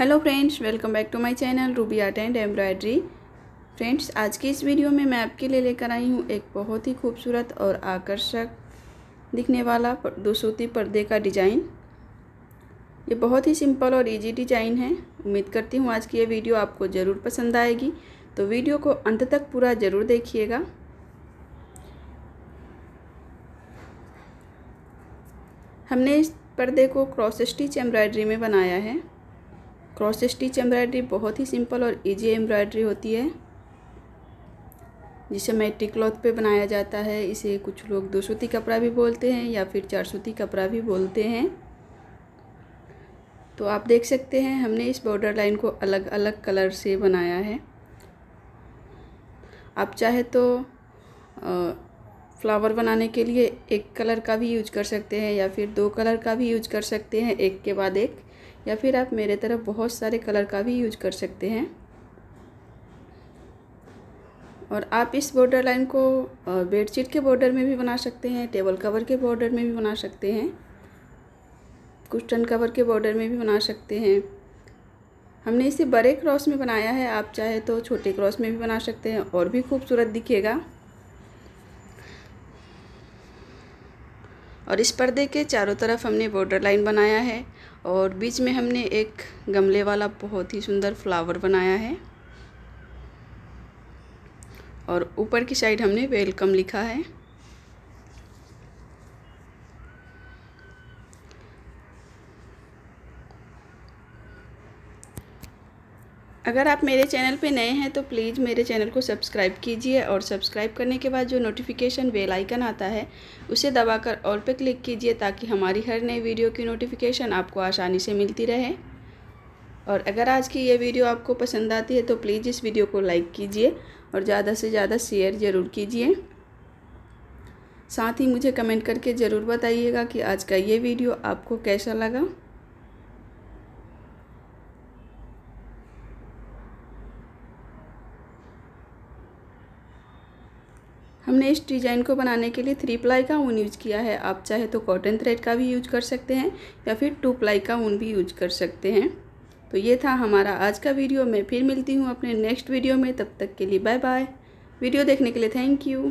hello friends welcome back to my channel Ruby art and embroidery friends आज की इस video में मैं आपके लिए लेकर आई हूँ एक बहुत ही खूबसूरत और आकर्षक दिखने वाला दो सूती पर्दे का डिज़ाइन ये बहुत ही सिंपल और इजी डिजाइन है उम्मीद करती हूँ आज की ये वीडियो आपको ज़रूर पसंद आएगी तो वीडियो को अंत तक पूरा ज़रूर देखिएगा हमने इस पर्दे को क्रॉस स्टिच एम्ब्रॉयडरी में बनाया है क्रॉस स्टिच एम्ब्रॉयडरी बहुत ही सिंपल और इजी एम्ब्रॉयडरी होती है जिसे मैट्रिक क्लॉथ पे बनाया जाता है इसे कुछ लोग दो सूती कपड़ा भी बोलते हैं या फिर चार सूती कपड़ा भी बोलते हैं तो आप देख सकते हैं हमने इस बॉर्डर लाइन को अलग अलग कलर से बनाया है आप चाहे तो फ्लावर बनाने के लिए एक कलर का भी यूज कर सकते हैं या फिर दो कलर का भी यूज कर सकते हैं एक के बाद एक या फिर आप मेरे तरफ बहुत सारे कलर का भी यूज कर सकते हैं और आप इस बॉर्डर लाइन को बेडशीट के बॉर्डर में भी बना सकते हैं टेबल कवर के बॉर्डर में भी बना सकते हैं कुशन कवर के बॉर्डर में भी बना सकते हैं हमने इसे बड़े क्रॉस में बनाया है आप चाहे तो छोटे क्रॉस में भी बना सकते हैं और भी खूबसूरत दिखेगा और इस पर्दे के चारों तरफ हमने बॉर्डर लाइन बनाया है और बीच में हमने एक गमले वाला बहुत ही सुंदर फ्लावर बनाया है और ऊपर की साइड हमने वेलकम लिखा है अगर आप मेरे चैनल पे नए हैं तो प्लीज़ मेरे चैनल को सब्सक्राइब कीजिए और सब्सक्राइब करने के बाद जो नोटिफिकेशन बेल आइकन आता है उसे दबाकर ऑल पे क्लिक कीजिए ताकि हमारी हर नई वीडियो की नोटिफिकेशन आपको आसानी से मिलती रहे और अगर आज की ये वीडियो आपको पसंद आती है तो प्लीज़ इस वीडियो को लाइक कीजिए और ज़्यादा से ज़्यादा शेयर ज़रूर कीजिए साथ ही मुझे कमेंट करके ज़रूर बताइएगा कि आज का ये वीडियो आपको कैसा लगा हमने इस डिज़ाइन को बनाने के लिए थ्री प्लाई का ऊन यूज किया है आप चाहे तो कॉटन थ्रेड का भी यूज कर सकते हैं या फिर टू प्लाई का ऊन भी यूज कर सकते हैं तो ये था हमारा आज का वीडियो मैं फिर मिलती हूँ अपने नेक्स्ट वीडियो में तब तक के लिए बाय बाय वीडियो देखने के लिए थैंक यू